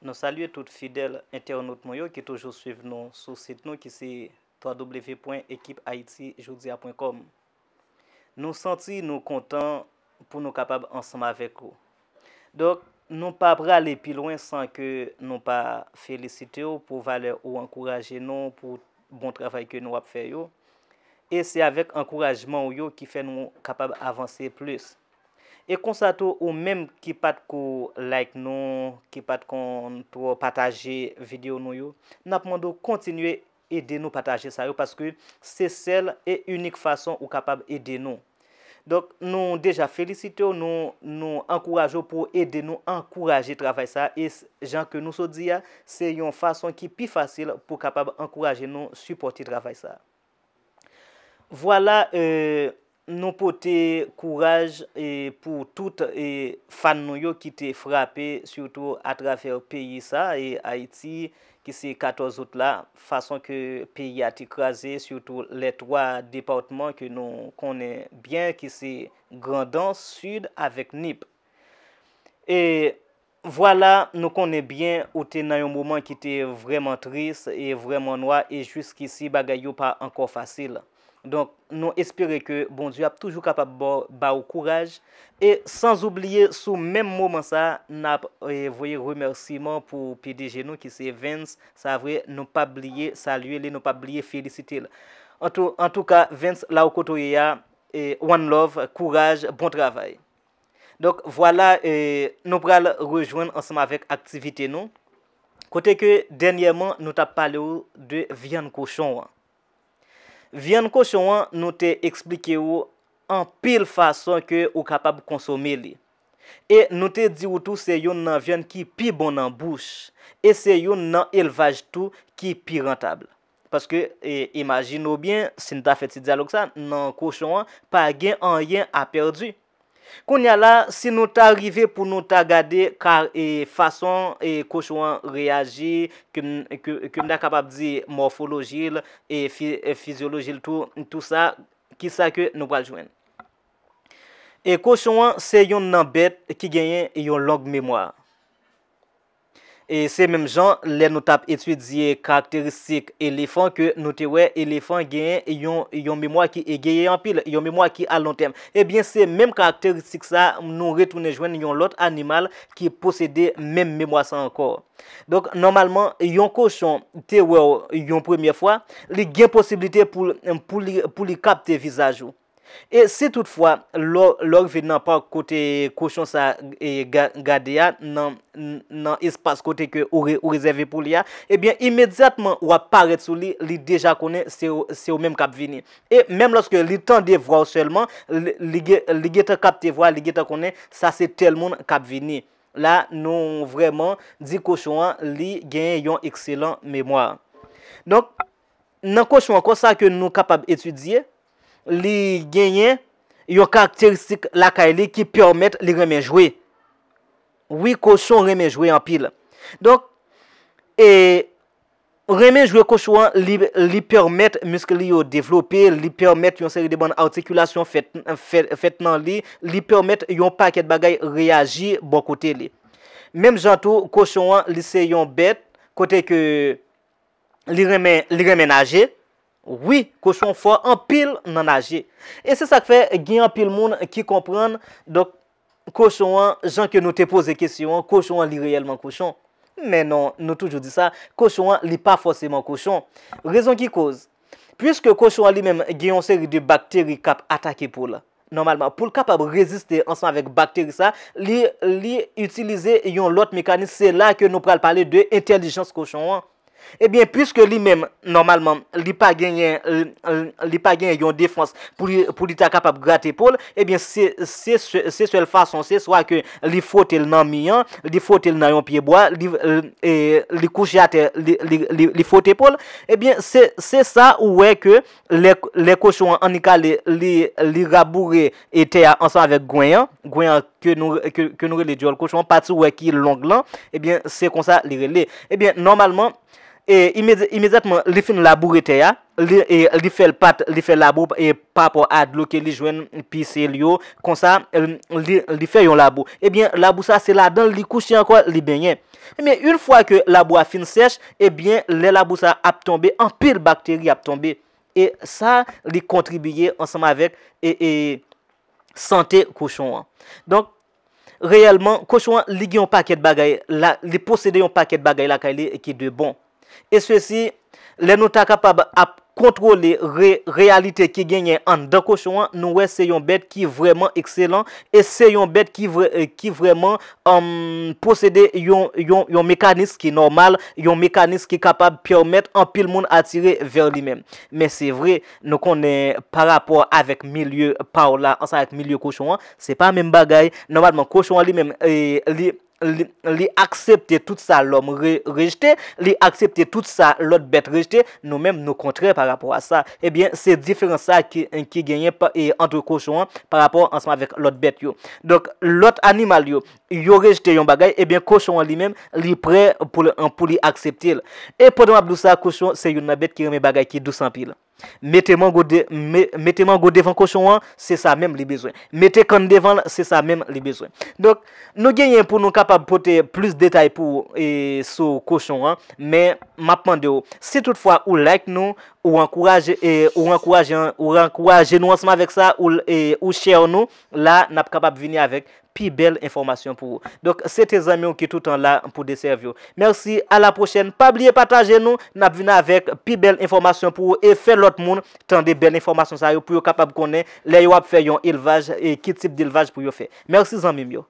Nou salye tout fidel internaut mwen yo ki toujou suive nou sou sit nou ki se www.ekipaitijoudia.com. Nou santi nou kontan pou nou kapab ansama vek yo. Don nou pa bra le pi loin san ke nou pa felicite yo pou vale ou ankouraje nou pou bon travay ke nou ap fe yo. E se avek ankourajman yo ki fe nou kapab avanse plus. E konsato ou menm ki pat ko like nou, ki pat kon tou pataje video nou yo, napman do kontinue ede nou pataje sa yo. Paske se sel e unik fason ou kapab ede nou. Donk nou deja felicite ou nou nou ankouraje ou pou ede nou ankouraje travay sa. E jan ke nou so di ya, se yon fason ki pi fasil pou kapab ankouraje nou suporti travay sa. Vwala e... Euh, Nou pou te kouraj e, pou tout e, fan nou yo ki te frape surtout atrafer peyi sa et Haiti ki se 14 out la fason ke peyi a te krasi surtout le 3 departman ke nou konen bien ki se Grandan, Sud, avek Nip. Et voilà nou konen bien ou te nan yon mouman ki te vreman tris et vreman noy et jusqu'ici bagay yo pa anko fasil. Donk nou espere ke bon diyo ap toujou kapap ba ou kouraj. E sans oubliye sou menm mouman sa nap eh, voye remersiman pou PDG nou ki se Vens savre nou pa oubliye salyele, nou pa oubliye felicitele. En tou ka Vens la ou koto ye ya, one love, kouraj, bon travay. Donk vwala eh, nou pral rejoen ansama vek aktivite nou. Kote ke denyeman nou tap pale ou de Vian Kouchon wan. Vyon kou chouan nou te eksplike ou an pil fason ke ou kapab konsome li. E nou te di ou tou se yon nan vyon ki pi bon nan bouch. E se yon nan elvaj tou ki pi rentable. Paske imagino bien sin ta feti diyalog sa nan kou chouan pa gen an yen a perdu. Koun ya la, se nou ta rive pou nou ta gade, kar e fason, e kouchouan reagi, koun da kapab zi morfoloji, e, e fizyoloji, tout sa, ki sa ke nou paljouen. E kouchouan se yon nanbet ki genyen yon log memwa. E se menm jan, le nou tap etudye karakteristik elefant ke nou tewe elefant gen yon memwa ki e gen yon pil, yon memwa ki alon tem. Ebyen, eh se menm karakteristik sa nou retoune jwen yon lot animal ki posede menm memwa san ankor. Donk, normalman, yon kouchon tewe yon premye fwa, li gen posibilite pou li kapte vizaj ou. E si toutfwa, lor vin nan pa kote koshon sa e, gade ya nan espase kote ke ou rezerve pou li ya, ebyen imediatman ou aparet sou li, li deja konen se ou men kap vini. E menm loske li tende vwa ou selman, li geta kap te vwa, li geta konen, sa se tel moun kap vini. La nou vreman di koshon an, li genye yon ekselen memwa. Donk nan koshon an, kon sa ke nou kapab etudye, Li genyen yon karakteristik lakay li ki permèt li remenjwe. Oui kosyon remenjwe e, an pil. Donk, remenjwe kosyon li permèt muske li yo devlopè, li permèt yon seri de ban artikulasyon fèt nan li, li permèt yon paket bagay reyagi bon kote li. Mem zantou kosyon li se yon bet kote ke li remenajè, Oui, koshon fwa an pil nan aje. E se sak fe, gen an pil moun ki kompran, dok koshon an, jan ke nou te pose kesyon, koshon an li reyelman koshon. Men non, nou toujou di sa, koshon an li pa fwoseman koshon. Rezon ki koz? Piske koshon an li menm gen yon seri de bakteri kap atake pou la. Normalman, pou l kapab reziste ansan avek bakteri sa, li li utilize yon lot mekanis, se la ke nou pral pale de entelijans koshon an. Ebyen, pwiske li men, normalman Li pa genyen yon defans Pou li ta kapap grat epol Ebyen, se sel fason Se swa ke li fote l nan miyan Li fote l nan yon pieboa Li kouche ate Li fote epol Ebyen, se sa ouwe ke Le kouchouan anika Li raboure ete an san avek Gwenyan Gwenyan ke noure le diol kouchouan Pati ouwe ki long lan Ebyen, eh se konsa li rele Ebyen, eh normalman E imedatman li fin labou rete ya, e, li fel pat, li fel labou, e pa pou adlou ke li jwen pi sel yo, kon sa, li fel yon labou. Ebyen, labou sa se la dan, li kouchi an kwa, li benye. Ebyen, un fwa ke labou a fin sech, ebyen, le labou sa ap tombe, an pil bakteri ap tombe. E sa, li kontribuye ansama vek, e, e, santé kouchouan. Donk, reyelman, kouchouan li gyo yon paket bagay, la, li posede yon paket bagay la ka li e ki de bon. E se si le nou ta kapab a kontrole realite ki genye an Da kouchouan nou we se yon bet ki vreman ekselan E se yon bet ki vreman posede yon mekanis ki normal Yon mekanis ki kapab pyo met empil moun atire ver li men Men se vre nou konen par rapport avek milieu kouchouan Se pa men bagay normalman kouchouan li men Li aksepte tout sa lom rejete Li aksepte tout sa lot bet rejete Nou menm nou kontre par rapport a sa Ebyen eh se diferent sa ki genyen E entre kouchouan Par rapport ansman vek lot bet yo Donk lot animal yo Yo rejete yon bagay Ebyen eh kouchouan li menm Li pre pou li aksepte E poden wap lousa kouchouan Se yon la bet ki reme bagay ki 200 pil Mete man go devan koshon an Se sa mem li bezwen Mete kan devan se sa mem li bezwen Donk nou genyen pou nou kapab pote Plus detay pou sou koshon an Men mapman de ou Se tout fwa ou like nou Ou renkouaje e, nou anseman vek sa ou chè ou nou. La nap kapab vini avek pi bel informasyon pou ou. Donk se te zanmi ou ki toutan la pou deserve yo. Mersi a la pochen. Pa blie pataje nou nap vini avek pi bel informasyon pou ou. E fè lot moun tan de bel informasyon sa yo pou yo kapab konen. Le yo ap fè yon ilvaj e ki tip di ilvaj pou yo fè. Mersi zanmi myo.